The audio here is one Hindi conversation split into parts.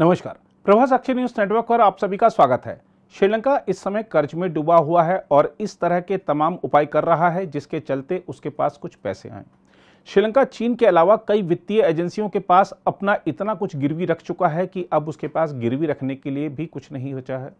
नमस्कार प्रभा साक्षी न्यूज नेटवर्क पर आप सभी का स्वागत है श्रीलंका इस समय कर्ज में डूबा हुआ है और इस तरह के तमाम उपाय कर रहा है जिसके चलते उसके पास कुछ पैसे आए श्रीलंका चीन के अलावा कई वित्तीय एजेंसियों के पास अपना इतना कुछ गिरवी रख चुका है कि अब उसके पास गिरवी रखने के लिए भी कुछ नहीं बचा है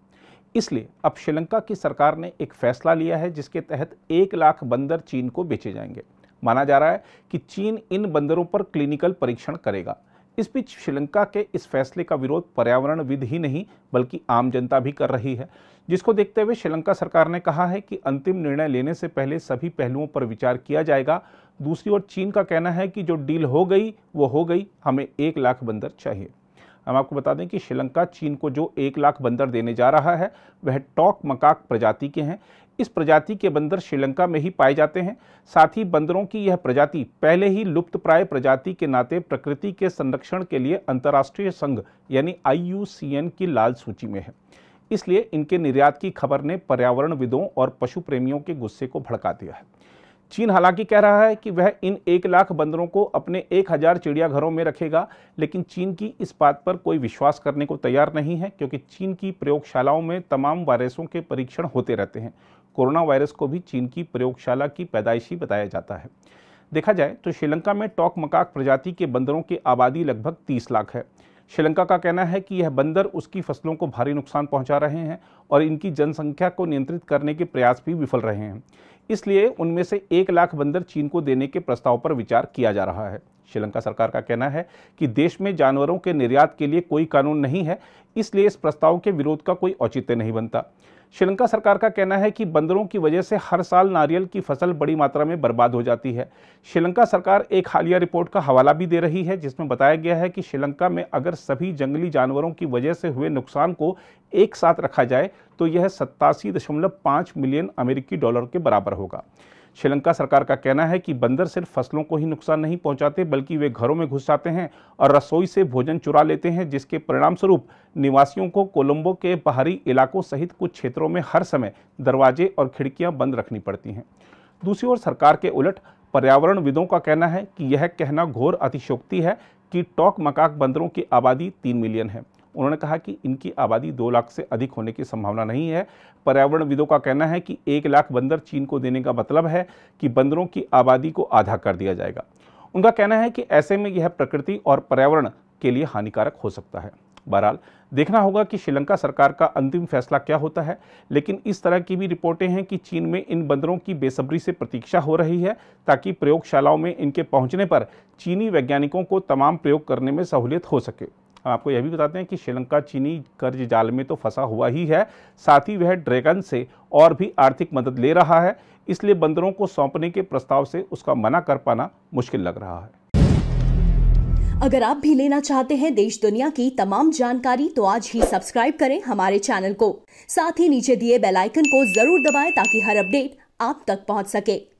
इसलिए अब श्रीलंका की सरकार ने एक फैसला लिया है जिसके तहत एक लाख बंदर चीन को बेचे जाएंगे माना जा रहा है कि चीन इन बंदरों पर क्लिनिकल परीक्षण करेगा इस बीच श्रीलंका के इस फैसले का विरोध पर्यावरणविद ही नहीं बल्कि आम जनता भी कर रही है जिसको देखते हुए श्रीलंका सरकार ने कहा है कि अंतिम निर्णय लेने से पहले सभी पहलुओं पर विचार किया जाएगा दूसरी ओर चीन का कहना है कि जो डील हो गई वो हो गई हमें एक लाख बंदर चाहिए हम आपको बता दें कि श्रीलंका चीन को जो एक लाख बंदर देने जा रहा है वह टॉक मकाक प्रजाति के हैं इस प्रजाति के बंदर श्रीलंका में ही पाए जाते हैं साथ ही बंदरों की यह प्रजाति पहले ही लुप्त प्राय प्रजाति के नाते प्रकृति के संरक्षण के लिए अंतर्राष्ट्रीय संघ यानी आई की लाल सूची में है इसलिए इनके निर्यात की खबर ने पर्यावरणविदों और पशु प्रेमियों के गुस्से को भड़का दिया है चीन हालांकि कह रहा है कि वह इन एक लाख बंदरों को अपने एक हजार चिड़ियाघरों में रखेगा लेकिन चीन की इस बात पर कोई विश्वास करने को तैयार नहीं है क्योंकि चीन की प्रयोगशालाओं में तमाम वायरसों के परीक्षण होते रहते हैं कोरोना वायरस को भी चीन की प्रयोगशाला की पैदाइशी बताया जाता है देखा जाए तो श्रीलंका में टॉक मकाक प्रजाति के बंदरों की आबादी लगभग 30 लाख है श्रीलंका का कहना है कि यह बंदर उसकी फसलों को भारी नुकसान पहुंचा रहे हैं और इनकी जनसंख्या को नियंत्रित करने के प्रयास भी विफल रहे हैं इसलिए उनमें से एक लाख बंदर चीन को देने के प्रस्ताव पर विचार किया जा रहा है श्रीलंका सरकार का कहना है कि देश में जानवरों के निर्यात के लिए कोई कानून नहीं है इसलिए इस प्रस्ताव के विरोध का कोई औचित्य नहीं बनता श्रीलंका सरकार का कहना है कि बंदरों की वजह से हर साल नारियल की फसल बड़ी मात्रा में बर्बाद हो जाती है श्रीलंका सरकार एक हालिया रिपोर्ट का हवाला भी दे रही है जिसमें बताया गया है कि श्रीलंका में अगर सभी जंगली जानवरों की वजह से हुए नुकसान को एक साथ रखा जाए तो यह सत्तासी मिलियन अमेरिकी डॉलर के बराबर होगा श्रीलंका सरकार का कहना है कि बंदर सिर्फ फसलों को ही नुकसान नहीं पहुंचाते बल्कि वे घरों में घुस जाते हैं और रसोई से भोजन चुरा लेते हैं जिसके परिणामस्वरूप निवासियों को कोलंबो के बाहरी इलाकों सहित कुछ क्षेत्रों में हर समय दरवाजे और खिड़कियाँ बंद रखनी पड़ती हैं दूसरी ओर सरकार के उलट पर्यावरणविदों का कहना है कि यह कहना घोर अतिशोक्ति है कि टॉक मकाक बंदरों की आबादी तीन मिलियन है उन्होंने कहा कि इनकी आबादी दो लाख से अधिक होने की संभावना नहीं है पर्यावरणविदों का कहना है कि एक लाख बंदर चीन को देने का मतलब है कि बंदरों की आबादी को आधा कर दिया जाएगा उनका कहना है कि ऐसे में यह प्रकृति और पर्यावरण के लिए हानिकारक हो सकता है बहरहाल देखना होगा कि श्रीलंका सरकार का अंतिम फैसला क्या होता है लेकिन इस तरह की भी रिपोर्टें हैं कि चीन में इन बंदरों की बेसब्री से प्रतीक्षा हो रही है ताकि प्रयोगशालाओं में इनके पहुंचने पर चीनी वैज्ञानिकों को तमाम प्रयोग करने में सहूलियत हो सके आपको यह भी बताते हैं कि श्रीलंका चीनी कर्ज जाल में तो फंसा हुआ ही है साथ ही वह ड्रैगन से और भी आर्थिक मदद ले रहा है इसलिए बंदरों को सौंपने के प्रस्ताव से उसका मना कर पाना मुश्किल लग रहा है अगर आप भी लेना चाहते हैं देश दुनिया की तमाम जानकारी तो आज ही सब्सक्राइब करें हमारे चैनल को साथ ही नीचे दिए बेलाइकन को जरूर दबाए ताकि हर अपडेट आप तक पहुँच सके